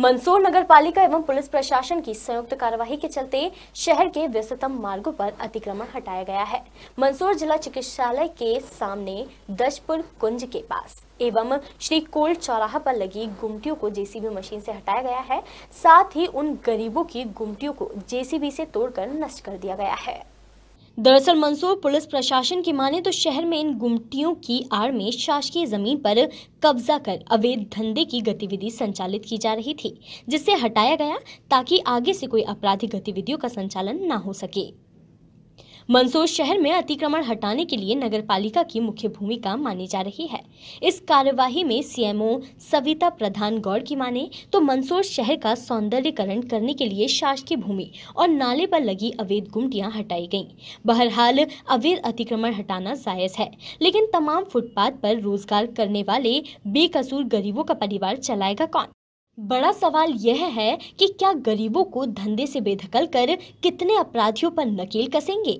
मंदसौर नगर पालिका एवं पुलिस प्रशासन की संयुक्त कार्यवाही के चलते शहर के व्यस्तम मार्गो पर अतिक्रमण हटाया गया है मंदसौर जिला चिकित्सालय के सामने दशपुर कुंज के पास एवं श्री कोल चौराहा पर लगी गुमटियों को जेसीबी मशीन से हटाया गया है साथ ही उन गरीबों की गुमटियों को जेसीबी से तोड़कर नष्ट कर दिया गया है दरअसल मंसूर पुलिस प्रशासन की माने तो शहर में इन गुमटियों की आड़ में शासकीय जमीन पर कब्जा कर अवैध धंधे की गतिविधि संचालित की जा रही थी जिससे हटाया गया ताकि आगे से कोई आपराधिक गतिविधियों का संचालन न हो सके मंदसौर शहर में अतिक्रमण हटाने के लिए नगरपालिका की मुख्य भूमिका मानी जा रही है इस कार्यवाही में सीएमओ सविता प्रधान गौड़ की माने तो मंदसौर शहर का सौंदर्यकरण करने के लिए शासकीय भूमि और नाले पर लगी अवैध गुमटियां हटाई गईं। बहरहाल अवैध अतिक्रमण हटाना जायज है लेकिन तमाम फुटपाथ पर रोजगार करने वाले बेकसूर गरीबों का परिवार चलाएगा कौन बड़ा सवाल यह है कि क्या गरीबों को धंधे से बेदखल कर कितने अपराधियों पर नकेल कसेंगे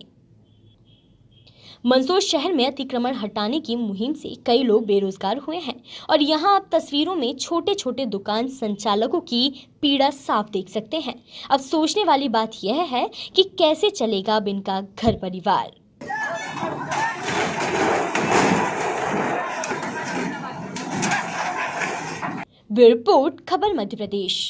मंदसौर शहर में अतिक्रमण हटाने की मुहिम से कई लोग बेरोजगार हुए हैं और यहाँ आप तस्वीरों में छोटे छोटे दुकान संचालकों की पीड़ा साफ देख सकते हैं अब सोचने वाली बात यह है कि कैसे चलेगा अब इनका घर परिवार रिपोर्ट खबर मध्य प्रदेश